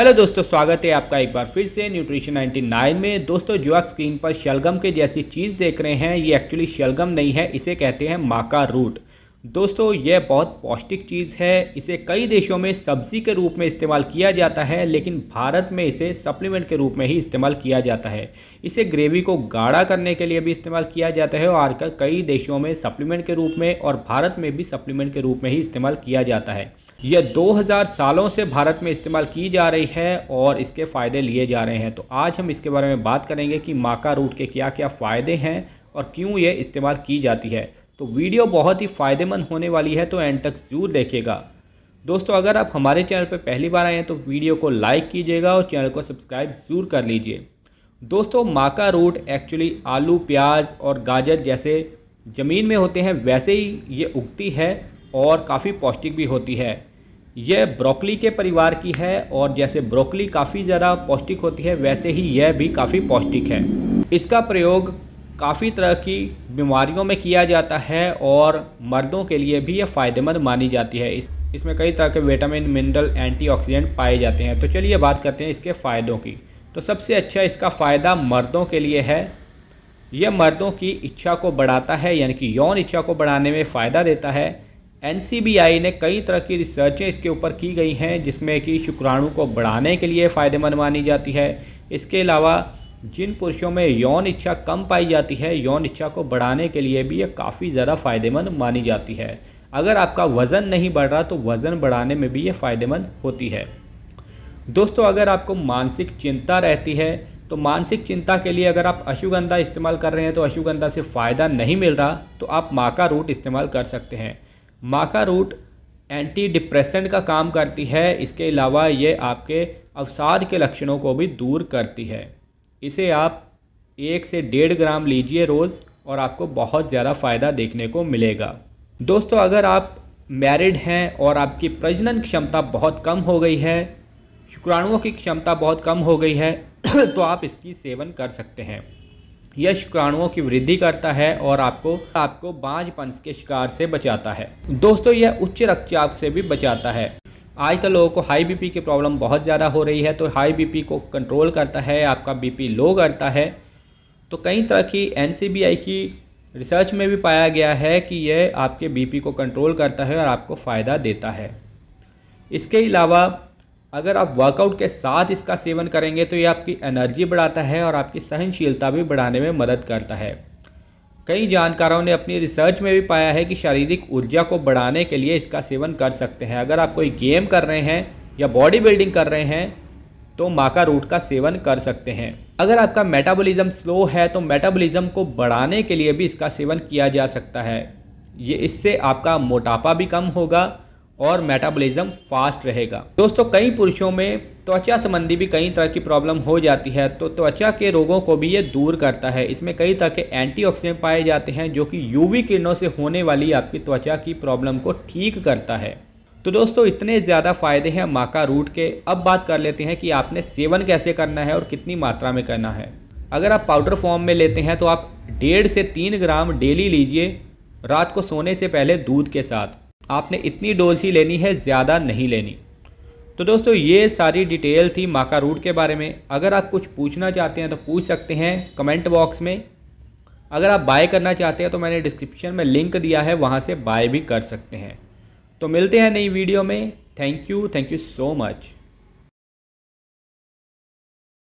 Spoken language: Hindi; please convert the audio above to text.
हेलो दोस्तों स्वागत है आपका एक बार फिर से न्यूट्रिशन 99 में दोस्तों जो आप स्क्रीन पर शलगम के जैसी चीज़ देख रहे हैं ये एक्चुअली शलगम नहीं है इसे कहते हैं माका रूट दोस्तों यह बहुत पौष्टिक चीज़ है इसे कई देशों में सब्जी के रूप में इस्तेमाल किया जाता है लेकिन भारत में इसे सप्लीमेंट के रूप में ही इस्तेमाल किया जाता है इसे ग्रेवी को गाढ़ा करने के लिए भी इस्तेमाल किया जाता है और आजकल कई देशों में सप्लीमेंट के रूप में और भारत में भी सप्लीमेंट के रूप में ही इस्तेमाल किया जाता है यह 2000 सालों से भारत में इस्तेमाल की जा रही है और इसके फ़ायदे लिए जा रहे हैं तो आज हम इसके बारे में बात करेंगे कि माका रूट के क्या क्या फ़ायदे हैं और क्यों ये इस्तेमाल की जाती है तो वीडियो बहुत ही फ़ायदेमंद होने वाली है तो एंड तक ज़रूर देखेगा दोस्तों अगर आप हमारे चैनल पर पहली बार आए हैं तो वीडियो को लाइक कीजिएगा और चैनल को सब्सक्राइब ज़रूर कर लीजिए दोस्तों माका रूट एक्चुअली आलू प्याज और गाजर जैसे ज़मीन में होते हैं वैसे ही ये उगती है और काफ़ी पौष्टिक भी होती है यह ब्रोकली के परिवार की है और जैसे ब्रोकली काफ़ी ज़्यादा पौष्टिक होती है वैसे ही यह भी काफ़ी पौष्टिक है इसका प्रयोग काफ़ी तरह की बीमारियों में किया जाता है और मर्दों के लिए भी ये फ़ायदेमंद मानी जाती है इस इसमें कई तरह के विटामिन मिनरल एंटीऑक्सीडेंट पाए जाते हैं तो चलिए बात करते हैं इसके फ़ायदों की तो सबसे अच्छा इसका फ़ायदा मर्दों के लिए है यह मर्दों की इच्छा को बढ़ाता है यानी कि यौन इच्छा को बढ़ाने में फ़ायदा देता है एन ने कई तरह की रिसर्चें इसके ऊपर की गई हैं जिसमें कि शुक्राणु को बढ़ाने के लिए फ़ायदेमंद मानी जाती है इसके अलावा जिन पुरुषों में यौन इच्छा कम पाई जाती है यौन इच्छा को बढ़ाने के लिए भी ये काफ़ी ज़्यादा फ़ायदेमंद मानी जाती है अगर आपका वज़न नहीं बढ़ रहा तो वज़न बढ़ाने में भी ये फ़ायदेमंद होती है दोस्तों अगर आपको मानसिक चिंता रहती है तो मानसिक चिंता के लिए अगर आप अश्वगंधा इस्तेमाल कर रहे हैं तो अश्वगंधा से फ़ायदा नहीं मिल रहा तो आप माका रूट इस्तेमाल कर सकते हैं माका रूट एंटी डिप्रेसेंट का काम करती है इसके अलावा ये आपके अवसाद के लक्षणों को भी दूर करती है इसे आप एक से डेढ़ ग्राम लीजिए रोज़ और आपको बहुत ज़्यादा फ़ायदा देखने को मिलेगा दोस्तों अगर आप मैरिड हैं और आपकी प्रजनन क्षमता बहुत कम हो गई है शुक्राणुओं की क्षमता बहुत कम हो गई है तो आप इसकी सेवन कर सकते हैं यह शुक्राणुओं की वृद्धि करता है और आपको आपको बांझपन के शिकार से बचाता है दोस्तों यह उच्च रक्तचाप से भी बचाता है आजकल लोगों को हाई बीपी की प्रॉब्लम बहुत ज़्यादा हो रही है तो हाई बीपी को कंट्रोल करता है आपका बीपी लो करता है तो कई तरह की एनसीबीआई की रिसर्च में भी पाया गया है कि यह आपके बीपी को कंट्रोल करता है और आपको फ़ायदा देता है इसके अलावा अगर आप वर्कआउट के साथ इसका सेवन करेंगे तो ये आपकी एनर्जी बढ़ाता है और आपकी सहनशीलता भी बढ़ाने में मदद करता है कई जानकारों ने अपनी रिसर्च में भी पाया है कि शारीरिक ऊर्जा को बढ़ाने के लिए इसका सेवन कर सकते हैं अगर आप कोई गेम कर रहे हैं या बॉडी बिल्डिंग कर रहे हैं तो माका रूट का सेवन कर सकते हैं अगर आपका मेटाबॉलिज्म स्लो है तो मेटाबॉलिज्म को बढ़ाने के लिए भी इसका सेवन किया जा सकता है ये इससे आपका मोटापा भी कम होगा और मेटाबॉलिज्म फास्ट रहेगा दोस्तों कई पुरुषों में त्वचा संबंधी भी कई तरह की प्रॉब्लम हो जाती है तो त्वचा के रोगों को भी ये दूर करता है इसमें कई तरह के एंटीऑक्सीडेंट पाए जाते हैं जो कि यूवी किरणों से होने वाली आपकी त्वचा की प्रॉब्लम को ठीक करता है तो दोस्तों इतने ज़्यादा फायदे हैं माका रूट के अब बात कर लेते हैं कि आपने सेवन कैसे करना है और कितनी मात्रा में करना है अगर आप पाउडर फॉर्म में लेते हैं तो आप डेढ़ से तीन ग्राम डेली लीजिए रात को सोने से पहले दूध के साथ आपने इतनी डोज ही लेनी है ज़्यादा नहीं लेनी तो दोस्तों ये सारी डिटेल थी माका रूट के बारे में अगर आप कुछ पूछना चाहते हैं तो पूछ सकते हैं कमेंट बॉक्स में अगर आप बाय करना चाहते हैं तो मैंने डिस्क्रिप्शन में लिंक दिया है वहाँ से बाय भी कर सकते हैं तो मिलते हैं नई वीडियो में thank you thank you so much